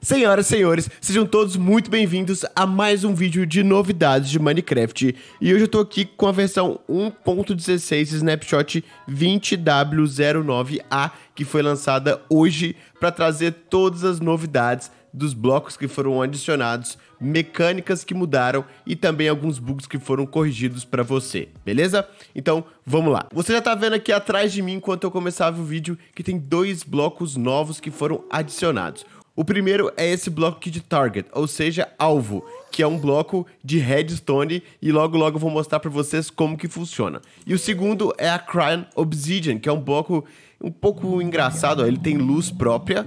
Senhoras e senhores, sejam todos muito bem-vindos a mais um vídeo de novidades de Minecraft. E hoje eu tô aqui com a versão 1.16 Snapshot 20W09A, que foi lançada hoje para trazer todas as novidades dos blocos que foram adicionados, mecânicas que mudaram e também alguns bugs que foram corrigidos para você, beleza? Então, vamos lá. Você já tá vendo aqui atrás de mim enquanto eu começava o vídeo que tem dois blocos novos que foram adicionados. O primeiro é esse bloco aqui de target, ou seja, alvo, que é um bloco de redstone e logo logo eu vou mostrar para vocês como que funciona. E o segundo é a Cryon Obsidian, que é um bloco um pouco engraçado, ó. ele tem luz própria.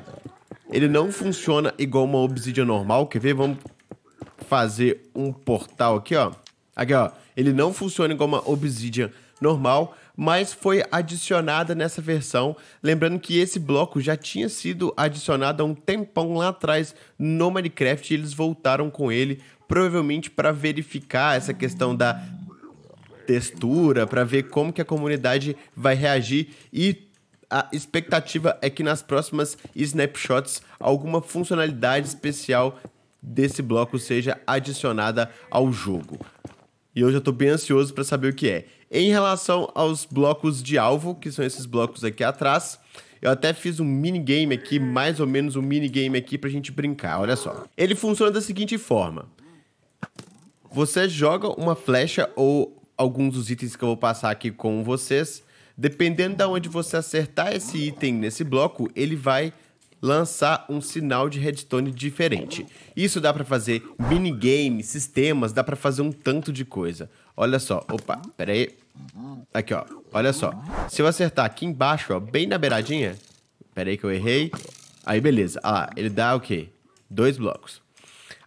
Ele não funciona igual uma obsidian normal, quer ver? Vamos fazer um portal aqui, ó. Aqui, ó. Ele não funciona igual uma obsidian normal, mas foi adicionada nessa versão. Lembrando que esse bloco já tinha sido adicionado há um tempão lá atrás no Minecraft e eles voltaram com ele, provavelmente para verificar essa questão da textura, para ver como que a comunidade vai reagir e a expectativa é que nas próximas snapshots alguma funcionalidade especial desse bloco seja adicionada ao jogo. E eu já estou bem ansioso para saber o que é. Em relação aos blocos de alvo, que são esses blocos aqui atrás, eu até fiz um minigame aqui, mais ou menos um minigame aqui pra gente brincar, olha só. Ele funciona da seguinte forma. Você joga uma flecha ou alguns dos itens que eu vou passar aqui com vocês. Dependendo de onde você acertar esse item nesse bloco, ele vai lançar um sinal de redstone diferente. Isso dá para fazer minigame, sistemas, dá para fazer um tanto de coisa. Olha só, opa, pera aí. Aqui, ó, olha só. Se eu acertar aqui embaixo, ó, bem na beiradinha... Pera aí que eu errei. Aí, beleza. Ah, ele dá o quê? Dois blocos.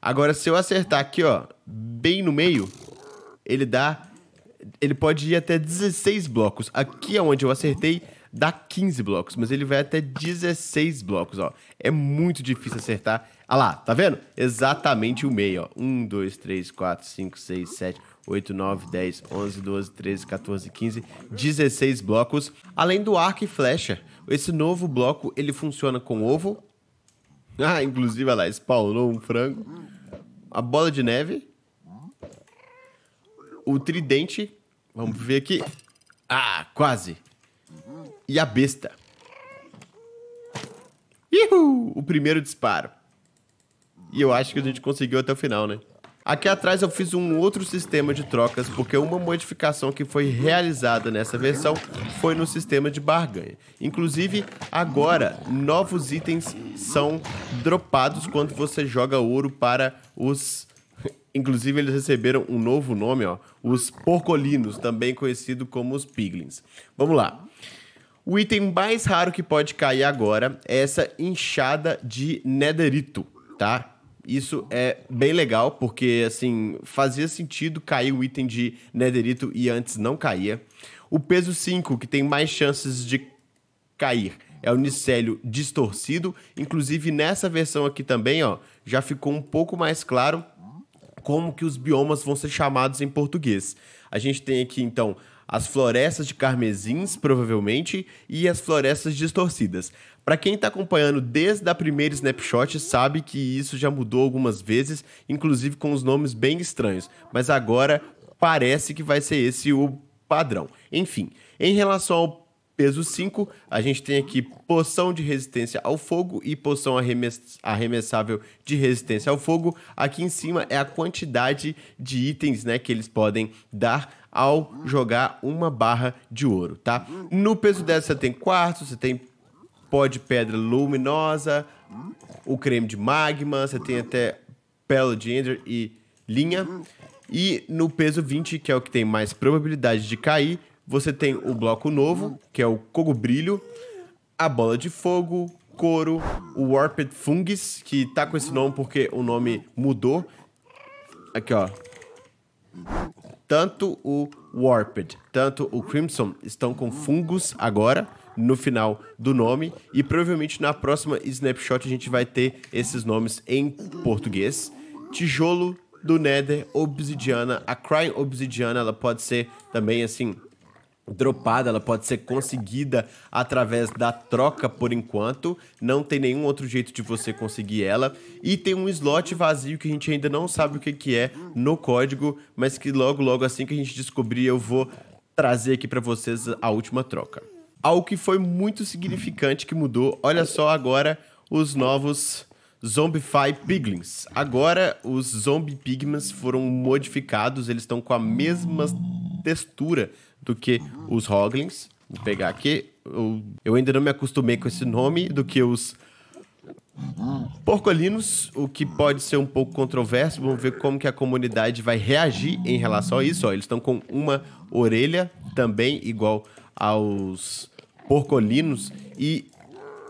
Agora, se eu acertar aqui, ó, bem no meio, ele dá... Ele pode ir até 16 blocos. Aqui é onde eu acertei, dá 15 blocos, mas ele vai até 16 blocos, ó. É muito difícil acertar. Ah lá, tá vendo? Exatamente o meio, ó. 1, 2, 3, 4, 5, 6, 7, 8, 9, 10, 11, 12, 13, 14, 15, 16 blocos. Além do arco e flecha. Esse novo bloco, ele funciona com ovo. Ah, inclusive, olha lá, spawnou um frango. A bola de neve. O tridente. Vamos ver aqui. Ah, quase e a besta. Ihu! O primeiro disparo. E eu acho que a gente conseguiu até o final, né? Aqui atrás eu fiz um outro sistema de trocas, porque uma modificação que foi realizada nessa versão foi no sistema de barganha. Inclusive, agora, novos itens são dropados quando você joga ouro para os Inclusive, eles receberam um novo nome, ó, os porcolinos, também conhecido como os piglins. Vamos lá. O item mais raro que pode cair agora é essa enxada de nederito, tá? Isso é bem legal, porque assim, fazia sentido cair o item de nederito e antes não caía. O peso 5, que tem mais chances de cair, é o Nicélio distorcido. Inclusive, nessa versão aqui também, ó, já ficou um pouco mais claro como que os biomas vão ser chamados em português. A gente tem aqui, então, as florestas de carmesins, provavelmente, e as florestas distorcidas. Para quem está acompanhando desde a primeira snapshot, sabe que isso já mudou algumas vezes, inclusive com os nomes bem estranhos, mas agora parece que vai ser esse o padrão. Enfim, em relação ao peso 5. A gente tem aqui poção de resistência ao fogo e poção arremess arremessável de resistência ao fogo. Aqui em cima é a quantidade de itens né, que eles podem dar ao jogar uma barra de ouro, tá? No peso 10 você tem quartzo, você tem pó de pedra luminosa, o creme de magma, você tem até pelo de ender e linha. E no peso 20, que é o que tem mais probabilidade de cair, você tem o bloco novo, que é o Cogobrilho, a Bola de Fogo, Couro, o Warped Fungus, que tá com esse nome porque o nome mudou. Aqui, ó. Tanto o Warped, tanto o Crimson estão com fungos agora no final do nome e provavelmente na próxima snapshot a gente vai ter esses nomes em português. Tijolo do Nether, Obsidiana, a Crying Obsidiana, ela pode ser também assim dropada, ela pode ser conseguida através da troca por enquanto, não tem nenhum outro jeito de você conseguir ela e tem um slot vazio que a gente ainda não sabe o que, que é no código, mas que logo logo assim que a gente descobrir eu vou trazer aqui para vocês a última troca. Algo que foi muito significante que mudou, olha só agora os novos Zombify Piglins. Agora os Zombie Pigmas foram modificados, eles estão com a mesma textura do que uhum. os Hoglins. Vou pegar aqui. Eu, eu ainda não me acostumei com esse nome do que os uhum. Porcolinos, o que pode ser um pouco controverso, vamos ver como que a comunidade vai reagir em relação a isso. Ó, eles estão com uma orelha também igual aos porcolinos e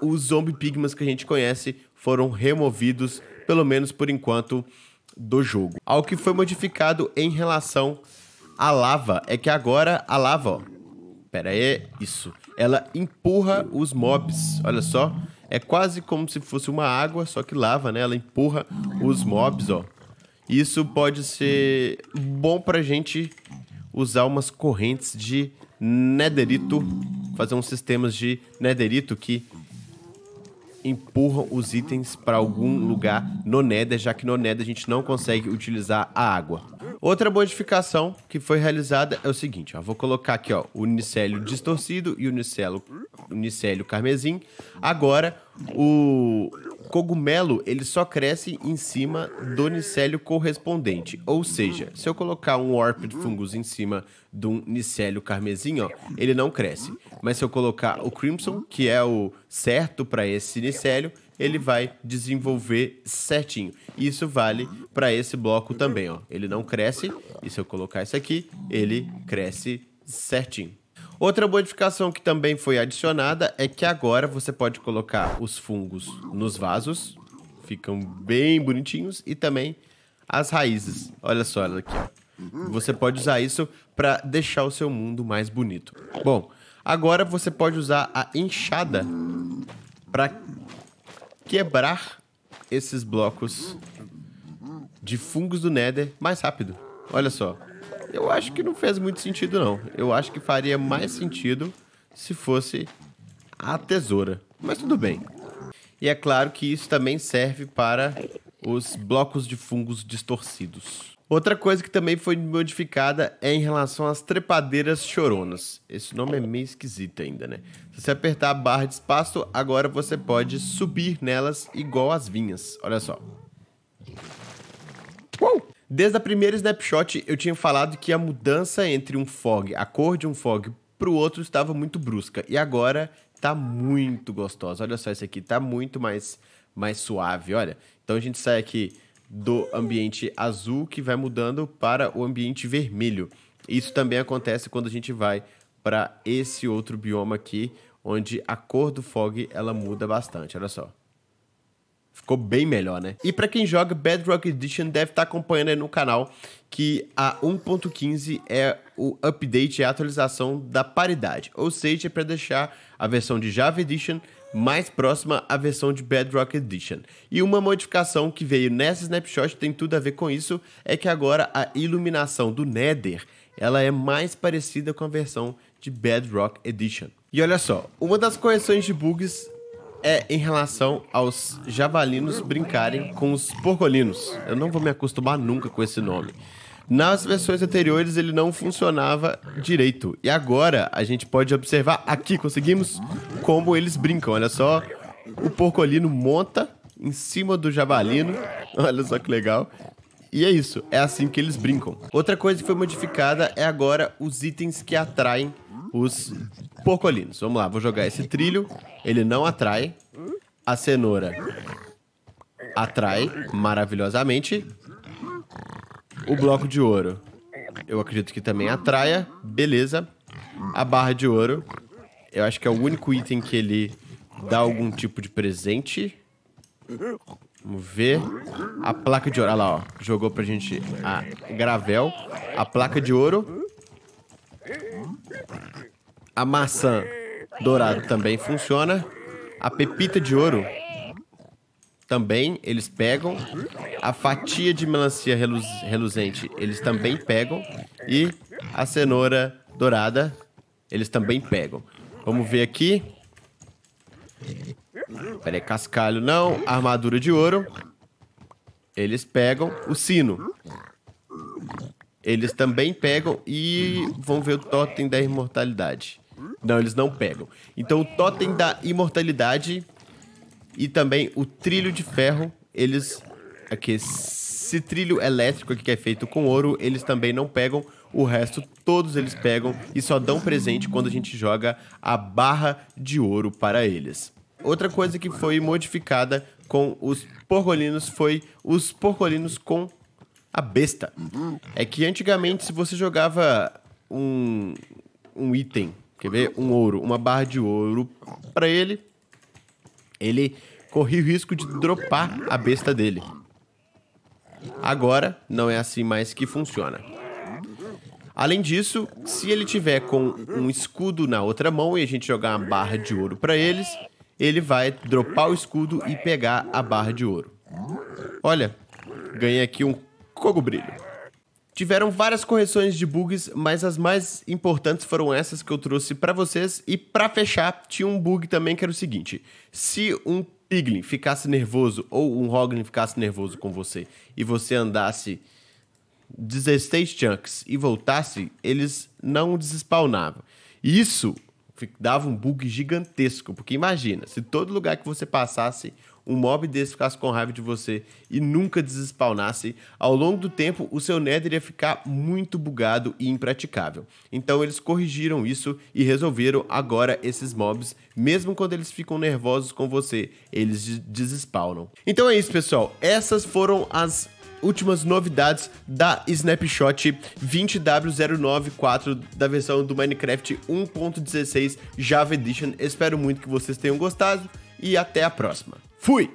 os zombie pigmas que a gente conhece foram removidos, pelo menos por enquanto, do jogo. Algo que foi modificado em relação a lava é que agora a lava, ó. Pera aí, isso. Ela empurra os mobs. Olha só. É quase como se fosse uma água, só que lava, né? Ela empurra os mobs, ó. Isso pode ser bom pra gente usar umas correntes de netherito, fazer uns sistemas de netherito que empurram os itens para algum lugar no nether, já que no nether a gente não consegue utilizar a água. Outra modificação que foi realizada é o seguinte, ó, vou colocar aqui ó, o unicélio distorcido e o unicélio, unicélio carmesim. Agora, o cogumelo ele só cresce em cima do unicélio correspondente. Ou seja, se eu colocar um de Fungus em cima de um unicélio carmesim, ó, ele não cresce. Mas se eu colocar o Crimson, que é o certo para esse unicélio, ele vai desenvolver certinho. Isso vale para esse bloco também, ó. Ele não cresce, e se eu colocar isso aqui, ele cresce certinho. Outra modificação que também foi adicionada é que agora você pode colocar os fungos nos vasos, ficam bem bonitinhos, e também as raízes. Olha só ela aqui, ó. Você pode usar isso para deixar o seu mundo mais bonito. Bom, agora você pode usar a enxada para quebrar esses blocos de fungos do Nether mais rápido. Olha só. Eu acho que não fez muito sentido, não. Eu acho que faria mais sentido se fosse a tesoura. Mas tudo bem. E é claro que isso também serve para os blocos de fungos distorcidos. Outra coisa que também foi modificada é em relação às trepadeiras choronas. Esse nome é meio esquisito ainda, né? Se você apertar a barra de espaço, agora você pode subir nelas igual as vinhas. Olha só. Uou! Desde a primeira snapshot, eu tinha falado que a mudança entre um fog, a cor de um fog, para o outro estava muito brusca. E agora tá muito gostosa. Olha só, esse aqui tá muito mais mais suave, olha. Então a gente sai aqui do ambiente azul que vai mudando para o ambiente vermelho. Isso também acontece quando a gente vai para esse outro bioma aqui, onde a cor do fog ela muda bastante, olha só. Ficou bem melhor, né? E para quem joga Bedrock Edition deve estar tá acompanhando aí no canal que a 1.15 é o update, é a atualização da paridade. Ou seja, é para deixar a versão de Java Edition mais próxima à versão de Bedrock Edition. E uma modificação que veio nessa snapshot tem tudo a ver com isso, é que agora a iluminação do Nether ela é mais parecida com a versão de Bedrock Edition. E olha só, uma das correções de bugs é em relação aos javalinos brincarem com os porcolinos. Eu não vou me acostumar nunca com esse nome. Nas versões anteriores ele não funcionava direito. E agora a gente pode observar aqui, conseguimos como eles brincam. Olha só, o porcolino monta em cima do jabalino. Olha só que legal. E é isso, é assim que eles brincam. Outra coisa que foi modificada é agora os itens que atraem os porcolinos. Vamos lá, vou jogar esse trilho. Ele não atrai. A cenoura atrai maravilhosamente o bloco de ouro. Eu acredito que também atraia. Beleza. A barra de ouro. Eu acho que é o único item que ele dá algum tipo de presente. Vamos ver. A placa de ouro. Olha lá, ó. Jogou pra gente a gravel. A placa de ouro. A maçã dourada também funciona. A pepita de ouro também eles pegam. A fatia de melancia reluz, reluzente eles também pegam. E a cenoura dourada eles também pegam. Vamos ver aqui. Peraí, cascalho não. Armadura de ouro. Eles pegam o sino. Eles também pegam e vão ver o totem da imortalidade. Não, eles não pegam. Então o totem da imortalidade e também o trilho de ferro, eles. Aqui, esse trilho elétrico aqui que é feito com ouro, eles também não pegam. O resto, todos eles pegam e só dão presente quando a gente joga a barra de ouro para eles. Outra coisa que foi modificada com os porcolinos foi os porcolinos com a besta. É que antigamente, se você jogava um, um item, quer ver? Um ouro, uma barra de ouro para ele, ele corria o risco de dropar a besta dele. Agora, não é assim mais que funciona. Além disso, se ele tiver com um escudo na outra mão e a gente jogar uma barra de ouro para eles, ele vai dropar o escudo e pegar a barra de ouro. Olha, ganhei aqui um cogobrilho. Tiveram várias correções de bugs, mas as mais importantes foram essas que eu trouxe para vocês. E para fechar, tinha um bug também que era o seguinte: se um Piglin ficasse nervoso ou um Hoglin ficasse nervoso com você e você andasse 16 chunks e voltasse, eles não desespawnavam. Isso dava um bug gigantesco, porque imagina, se todo lugar que você passasse, um mob desse ficasse com raiva de você e nunca desespawnasse, ao longo do tempo o seu Nether ia ficar muito bugado e impraticável. Então eles corrigiram isso e resolveram agora esses mobs, mesmo quando eles ficam nervosos com você, eles desespawnam. Então é isso pessoal, essas foram as últimas novidades da Snapshot 20W094 da versão do Minecraft 1.16 Java Edition. Espero muito que vocês tenham gostado e até a próxima. Fui!